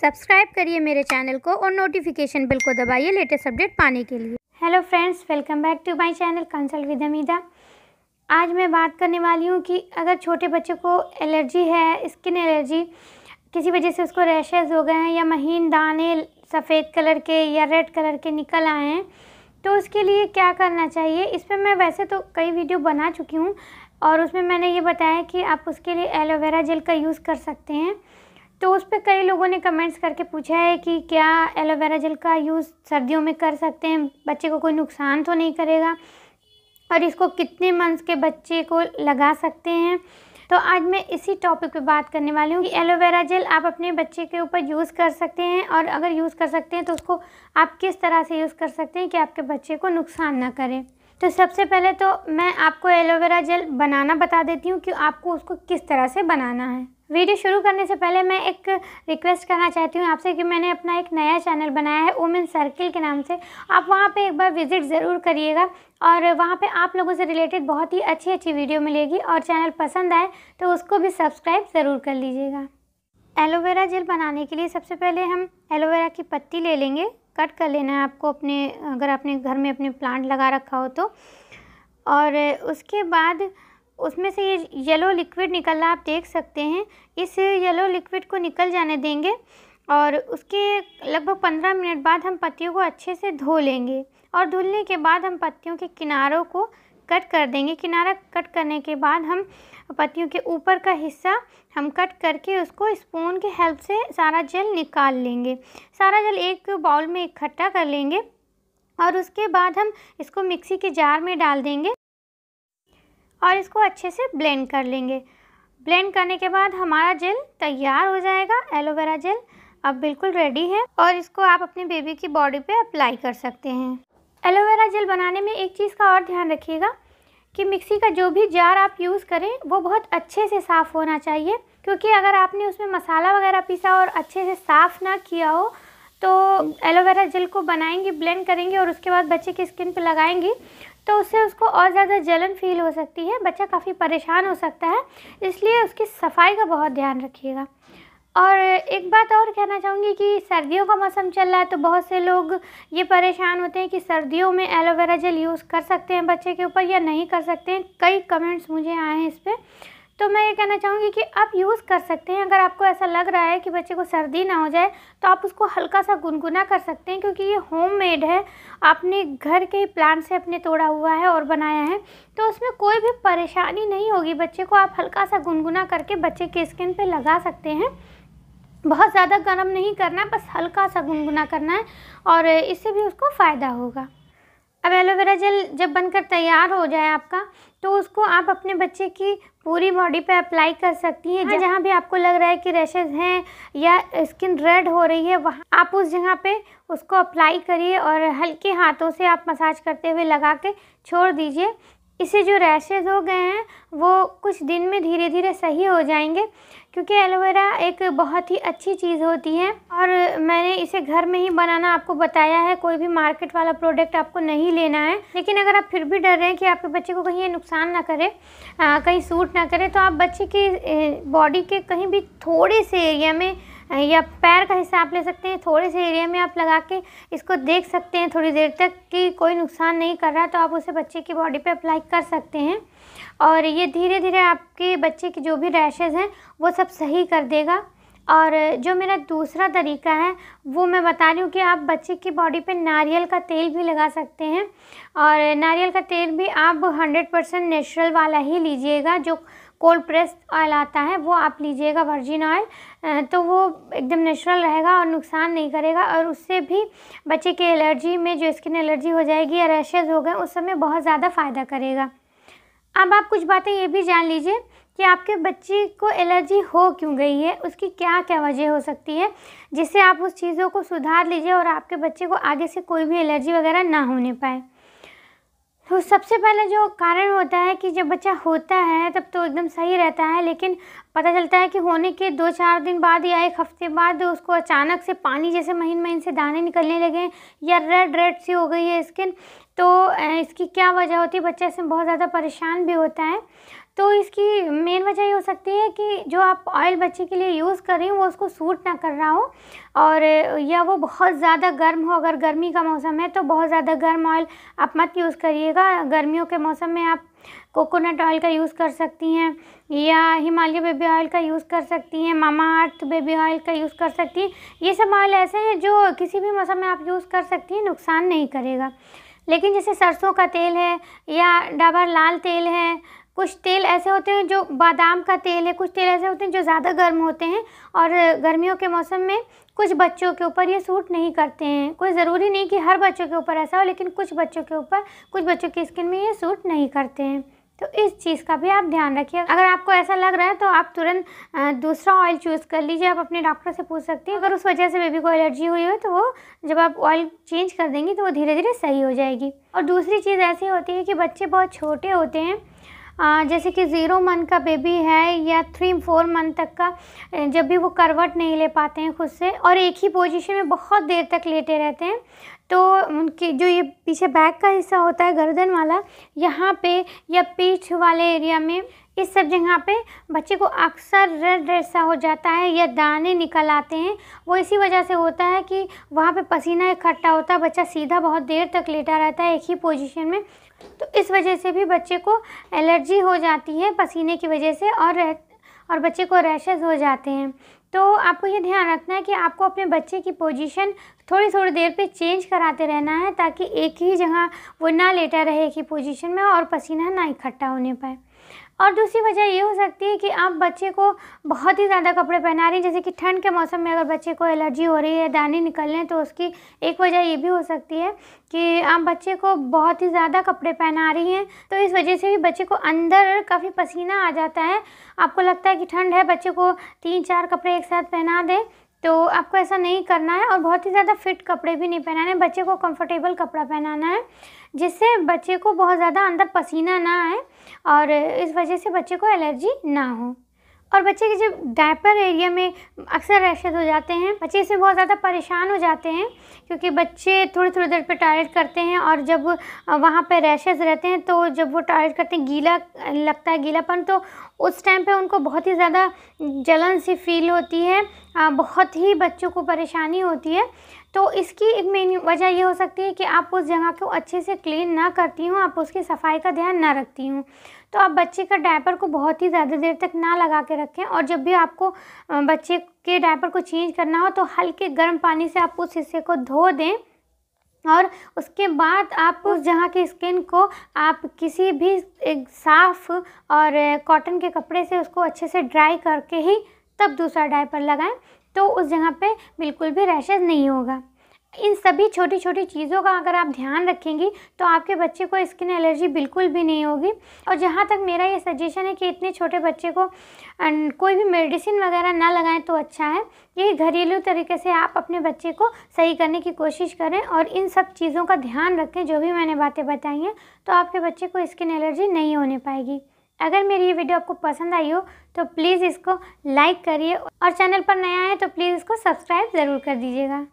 subscribe करिए मेरे channel को और नोटिफिकेशन बिल को दबाइए लेटेस्ट अपडेट पाने के लिए hello friends welcome back to my channel consult with Amida आज मैं बात करने वाली हूँ कि अगर छोटे बच्चों को एलर्जी है स्किन एलर्जी किसी वजह से उसको रैशेज़ हो गए हैं या महीन दाने सफ़ेद कलर के या रेड कलर के निकल आए हैं तो उसके लिए क्या करना चाहिए इस पर मैं वैसे तो कई वीडियो बना चुकी हूँ और उसमें मैंने ये बताया कि आप उसके लिए एलोवेरा जेल का यूज़ कर सकते हैं तो उस पर कई लोगों ने कमेंट्स करके पूछा है कि क्या एलोवेरा जेल का यूज़ सर्दियों में कर सकते हैं बच्चे को कोई नुकसान तो नहीं करेगा और इसको कितने मंथ्स के बच्चे को लगा सकते हैं तो आज मैं इसी टॉपिक पे बात करने वाली हूँ कि एलोवेरा जेल आप अपने बच्चे के ऊपर यूज़ कर सकते हैं और अगर यूज़ कर सकते हैं तो उसको आप किस तरह से यूज़ कर सकते हैं कि आपके बच्चे को नुकसान ना करें तो सबसे पहले तो मैं आपको एलोवेरा जेल बनाना बता देती हूँ कि आपको उसको किस तरह से बनाना है वीडियो शुरू करने से पहले मैं एक रिक्वेस्ट करना चाहती हूँ आपसे कि मैंने अपना एक नया चैनल बनाया है वुमेन सर्किल के नाम से आप वहाँ पे एक बार विज़िट ज़रूर करिएगा और वहाँ पे आप लोगों से रिलेटेड बहुत ही अच्छी अच्छी वीडियो मिलेगी और चैनल पसंद आए तो उसको भी सब्सक्राइब ज़रूर कर लीजिएगा एलोवेरा जेल बनाने के लिए सबसे पहले हम एलोवेरा की पत्ती ले लेंगे कट कर लेना है आपको अपने अगर आपने घर में अपने प्लांट लगा रखा हो तो और उसके बाद उसमें से ये येलो लिक्विड निकल रहा आप देख सकते हैं इस येलो लिक्विड को निकल जाने देंगे और उसके लगभग पंद्रह मिनट बाद हम पत्तियों को अच्छे से धो लेंगे और धुलने के बाद हम पत्तियों के किनारों को कट कर देंगे किनारा कट करने के बाद हम पत्तियों के ऊपर का हिस्सा हम कट करके उसको स्पून के हेल्प से सारा जल निकाल लेंगे सारा जल एक बाउल में इकट्ठा कर लेंगे और उसके बाद हम इसको मिक्सी के जार में डाल देंगे और इसको अच्छे से ब्लेंड कर लेंगे ब्लेंड करने के बाद हमारा जेल तैयार हो जाएगा एलोवेरा जेल अब बिल्कुल रेडी है और इसको आप अपने बेबी की बॉडी पे अप्लाई कर सकते हैं एलोवेरा जेल बनाने में एक चीज़ का और ध्यान रखिएगा कि मिक्सी का जो भी जार आप यूज़ करें वो बहुत अच्छे से साफ़ होना चाहिए क्योंकि अगर आपने उसमें मसाला वगैरह पीसा और अच्छे से साफ़ ना किया हो तो एलोवेरा जेल को बनाएंगे ब्लेंड करेंगे और उसके बाद बच्चे की स्किन पर लगाएंगे तो उससे उसको और ज़्यादा जलन फील हो सकती है बच्चा काफ़ी परेशान हो सकता है इसलिए उसकी सफाई का बहुत ध्यान रखिएगा और एक बात और कहना चाहूँगी कि सर्दियों का मौसम चल रहा है तो बहुत से लोग ये परेशान होते हैं कि सर्दियों में एलोवेरा जेल यूज़ कर सकते हैं बच्चे के ऊपर या नहीं कर सकते हैं कई कमेंट्स मुझे आए हैं इस पर तो मैं ये कहना चाहूँगी कि आप यूज़ कर सकते हैं अगर आपको ऐसा लग रहा है कि बच्चे को सर्दी ना हो जाए तो आप उसको हल्का सा गुनगुना कर सकते हैं क्योंकि ये होम मेड है आपने घर के ही प्लांट से अपने तोड़ा हुआ है और बनाया है तो उसमें कोई भी परेशानी नहीं होगी बच्चे को आप हल्का सा गुनगुना करके बच्चे के स्किन पर लगा सकते हैं बहुत ज़्यादा गर्म नहीं करना है बस हल्का सा गुनगुना करना है और इससे भी उसको फ़ायदा होगा अब एलोवेरा जेल जब बनकर तैयार हो जाए आपका तो उसको आप अपने बच्चे की पूरी बॉडी पे अप्लाई कर सकती हैं हाँ, जहाँ भी आपको लग रहा है कि रैशेज हैं या स्किन रेड हो रही है वहाँ आप उस जगह पे उसको अप्लाई करिए और हल्के हाथों से आप मसाज करते हुए लगा के छोड़ दीजिए इसे जो रैशेज़ हो गए हैं वो कुछ दिन में धीरे धीरे सही हो जाएंगे क्योंकि एलोवेरा एक बहुत ही अच्छी चीज़ होती है और मैंने इसे घर में ही बनाना आपको बताया है कोई भी मार्केट वाला प्रोडक्ट आपको नहीं लेना है लेकिन अगर आप फिर भी डर रहे हैं कि आपके बच्चे को कहीं ये नुकसान ना करे आ, कहीं सूट ना करे तो आप बच्चे की बॉडी के कहीं भी थोड़े से एरिया में या पैर का हिस्सा आप ले सकते हैं थोड़े से एरिया में आप लगा के इसको देख सकते हैं थोड़ी देर तक कि कोई नुकसान नहीं कर रहा तो आप उसे बच्चे की बॉडी पे अप्लाई कर सकते हैं और ये धीरे धीरे आपके बच्चे की जो भी रैशेज़ हैं वो सब सही कर देगा और जो मेरा दूसरा तरीका है वो मैं बता रही हूँ कि आप बच्चे की बॉडी पे नारियल का तेल भी लगा सकते हैं और नारियल का तेल भी आप 100 परसेंट नेचुरल वाला ही लीजिएगा जो कोल्ड प्रेस ऑयल आता है वो आप लीजिएगा वर्जिन ऑयल तो वो एकदम नेचुरल रहेगा और नुकसान नहीं करेगा और उससे भी बच्चे के एलर्जी में जो स्किन एलर्जी हो जाएगी या रैशेज़ हो गए उस समय बहुत ज़्यादा फ़ायदा करेगा अब आप कुछ बातें ये भी जान लीजिए कि आपके बच्चे को एलर्जी हो क्यों गई है उसकी क्या क्या वजह हो सकती है जिससे आप उस चीज़ों को सुधार लीजिए और आपके बच्चे को आगे से कोई भी एलर्जी वगैरह ना होने पाए तो सबसे पहले जो कारण होता है कि जब बच्चा होता है तब तो एकदम सही रहता है लेकिन पता चलता है कि होने के दो चार दिन बाद या एक हफ्ते बाद उसको अचानक से पानी जैसे महीन महीन से दाने निकलने लगे या रेड रेड सी हो गई है स्किन तो इसकी क्या वजह होती है बच्चा इसमें बहुत ज़्यादा परेशान भी होता है तो इसकी मेन वजह ये हो सकती है कि जो आप ऑयल बच्चे के लिए यूज़ कर रही हो वो उसको सूट ना कर रहा हो और या वो बहुत ज़्यादा गर्म हो अगर गर्मी का मौसम है तो बहुत ज़्यादा गर्म ऑयल आप मत यूज़ करिएगा गर्मियों के मौसम में आप कोकोनट ऑयल का यूज़ कर सकती हैं या हिमालय बेबी ऑयल का यूज़ कर सकती हैं मामा अर्थ बेबी ऑयल का यूज़ कर सकती हैं ये सब ऑयल ऐसे हैं जो किसी भी मौसम में आप यूज़ कर सकती हैं नुकसान नहीं करेगा लेकिन जैसे सरसों का तेल है या डाबर लाल तेल है कुछ तेल ऐसे होते हैं जो बादाम का तेल है कुछ तेल ऐसे होते हैं जो ज़्यादा गर्म होते हैं और गर्मियों के मौसम में कुछ बच्चों के ऊपर ये सूट नहीं करते हैं कोई ज़रूरी नहीं कि हर बच्चों के ऊपर ऐसा हो लेकिन कुछ बच्चों के ऊपर कुछ बच्चों की स्किन में ये सूट नहीं करते हैं तो इस चीज़ का भी आप ध्यान रखिए अगर आपको ऐसा लग रहा है तो आप तुरंत दूसरा ऑयल चूज़ कर लीजिए आप अपने डॉक्टर से पूछ सकती हैं अगर उस वजह से बेबी को एलर्जी हुई हो तो वो जब आप ऑयल चेंज कर देंगी तो वो धीरे धीरे सही हो जाएगी और दूसरी चीज़ ऐसी होती है कि बच्चे बहुत छोटे होते हैं जैसे कि ज़ीरो मंथ का बेबी है या थ्री फोर मंथ तक का जब भी वो करवट नहीं ले पाते हैं खुद से और एक ही पोजीशन में बहुत देर तक लेटे रहते हैं तो उनके जो ये पीछे बैक का हिस्सा होता है गर्दन वाला यहाँ पे या पीठ वाले एरिया में इस सब जगह पे बच्चे को अक्सर रेड रेड सा हो जाता है या दाने निकल आते हैं वो इसी वजह से होता है कि वहाँ पे पसीना इकट्ठा होता है बच्चा सीधा बहुत देर तक लेटा रहता है एक ही पोजीशन में तो इस वजह से भी बच्चे को एलर्जी हो जाती है पसीने की वजह से और रह और बच्चे को रैशेज़ हो जाते हैं तो आपको ये ध्यान रखना है कि आपको अपने बच्चे की पोजीशन थोड़ी थोड़ी देर पे चेंज कराते रहना है ताकि एक ही जगह वो ना लेटा रहे एक ही पोजीशन में और पसीना ना इकट्ठा होने पाए और दूसरी वजह ये हो सकती है कि आप बच्चे को बहुत ही ज़्यादा कपड़े पहना रही हैं जैसे कि ठंड के मौसम में अगर बच्चे को एलर्जी हो रही है दाने निकल रहे तो उसकी एक वजह ये भी हो सकती है कि आप बच्चे को बहुत ही ज़्यादा कपड़े पहना रही हैं तो इस वजह से भी बच्चे को अंदर काफ़ी पसीना आ जाता है आपको लगता है कि ठंड है बच्चे को तीन चार कपड़े एक साथ पहना दें तो आपको ऐसा नहीं करना है और बहुत ही ज़्यादा फिट कपड़े भी नहीं पहनाने बच्चे को कंफर्टेबल कपड़ा पहनाना है जिससे बच्चे को बहुत ज़्यादा अंदर पसीना ना आए और इस वजह से बच्चे को एलर्जी ना हो और बच्चे के जब डायपर एरिया में अक्सर रैशेज हो जाते हैं बच्चे इससे बहुत ज़्यादा परेशान हो जाते हैं क्योंकि बच्चे थोड़ी थोड़ी देर पर टॉयलेट करते हैं और जब वहाँ पर रैशेज रहते हैं तो जब वो टॉयलेट करते हैं गीला लगता है गीलापन तो उस टाइम पे उनको बहुत ही ज़्यादा जलन सी फील होती है बहुत ही बच्चों को परेशानी होती है तो इसकी एक मेन वजह ये हो सकती है कि आप उस जगह को अच्छे से क्लीन ना करती हूँ आप उसकी सफाई का ध्यान ना रखती हूँ तो आप बच्चे का डायपर को बहुत ही ज़्यादा देर तक ना लगा के रखें और जब भी आपको बच्चे के डायपर को चेंज करना हो तो हल्के गर्म पानी से आप उस हिस्से को धो दें और उसके बाद आप उस जगह की स्किन को आप किसी भी एक साफ़ और कॉटन के कपड़े से उसको अच्छे से ड्राई करके ही तब दूसरा डायपर लगाएं तो उस जगह पे बिल्कुल भी रैशेज नहीं होगा इन सभी छोटी छोटी चीज़ों का अगर आप ध्यान रखेंगी तो आपके बच्चे को स्किन एलर्जी बिल्कुल भी नहीं होगी और जहाँ तक मेरा ये सजेशन है कि इतने छोटे बच्चे को कोई भी मेडिसिन वगैरह ना लगाएं तो अच्छा है यही घरेलू तरीके से आप अपने बच्चे को सही करने की कोशिश करें और इन सब चीज़ों का ध्यान रखें जो भी मैंने बातें बताई हैं तो आपके बच्चे को स्किन एलर्जी नहीं होने पाएगी अगर मेरी ये वीडियो आपको पसंद आई हो तो प्लीज़ इसको लाइक करिए और चैनल पर नया है तो प्लीज़ इसको सब्सक्राइब ज़रूर कर दीजिएगा